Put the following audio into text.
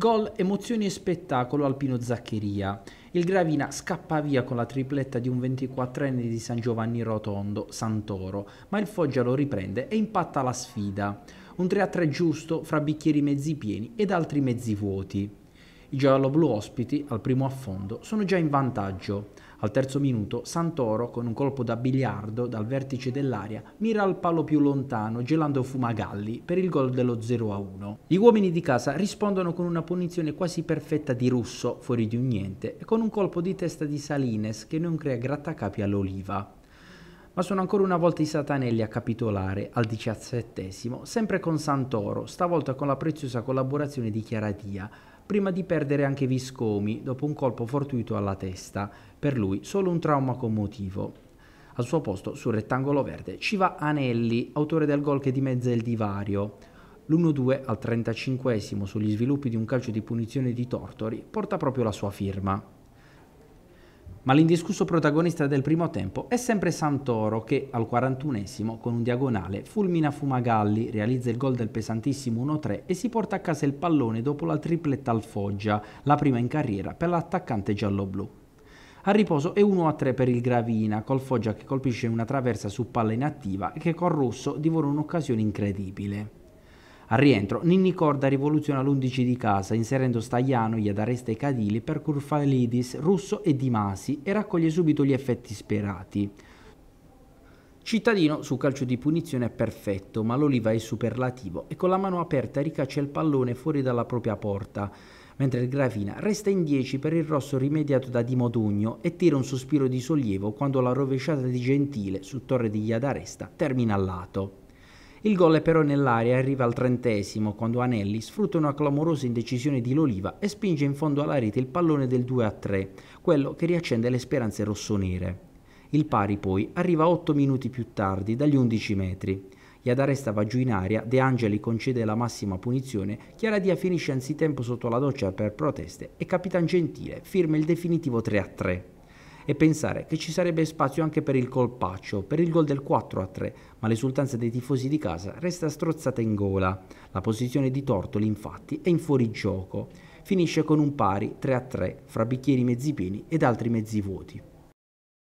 Gol, emozioni e spettacolo Alpino Zaccheria. Il Gravina scappa via con la tripletta di un 24enne di San Giovanni Rotondo, Santoro, ma il Foggia lo riprende e impatta la sfida. Un 3-3 giusto fra bicchieri mezzi pieni ed altri mezzi vuoti. I gialloblu ospiti, al primo affondo, sono già in vantaggio. Al terzo minuto Santoro con un colpo da biliardo dal vertice dell'aria mira al palo più lontano gelando Fumagalli per il gol dello 0-1. Gli uomini di casa rispondono con una punizione quasi perfetta di Russo fuori di un niente e con un colpo di testa di Salines che non crea grattacapi all'Oliva ma sono ancora una volta i Satanelli a capitolare al diciassettesimo, sempre con Santoro, stavolta con la preziosa collaborazione di Chiaratia, prima di perdere anche Viscomi dopo un colpo fortuito alla testa, per lui solo un trauma commotivo. Al suo posto, sul rettangolo verde, ci va Anelli, autore del gol che dimezza il divario. L'1-2 al 35 sugli sviluppi di un calcio di punizione di Tortori porta proprio la sua firma. Ma l'indiscusso protagonista del primo tempo è sempre Santoro che al 41esimo con un diagonale fulmina Fumagalli, realizza il gol del pesantissimo 1-3 e si porta a casa il pallone dopo la tripletta al Foggia, la prima in carriera per l'attaccante giallo-blu. A riposo è 1-3 per il Gravina, col Foggia che colpisce una traversa su palla inattiva e che col Rosso divora un'occasione incredibile. Al rientro, Ninni Corda rivoluziona l'11 di casa, inserendo Stagliano, Iadaresta e Cadili per Curfalidis, Russo e Di Masi e raccoglie subito gli effetti sperati. Cittadino su calcio di punizione è perfetto, ma l'Oliva è superlativo e con la mano aperta ricaccia il pallone fuori dalla propria porta, mentre il Gravina resta in 10 per il rosso rimediato da Di Modugno e tira un sospiro di sollievo quando la rovesciata di Gentile su Torre di Iadaresta termina a lato. Il gol è però nell'area e arriva al trentesimo, quando Anelli sfrutta una clamorosa indecisione di Loliva e spinge in fondo alla rete il pallone del 2-3, quello che riaccende le speranze rossonere. Il pari poi arriva 8 minuti più tardi, dagli 11 metri. Iadaresta va giù in aria, De Angeli concede la massima punizione, Chiaradia finisce anzitempo sotto la doccia per proteste e Capitan Gentile firma il definitivo 3-3 e pensare che ci sarebbe spazio anche per il colpaccio, per il gol del 4 a 3, ma l'esultanza dei tifosi di casa resta strozzata in gola. La posizione di Tortoli infatti è in fuorigioco. Finisce con un pari 3 a 3 fra bicchieri mezzi pieni ed altri mezzi vuoti.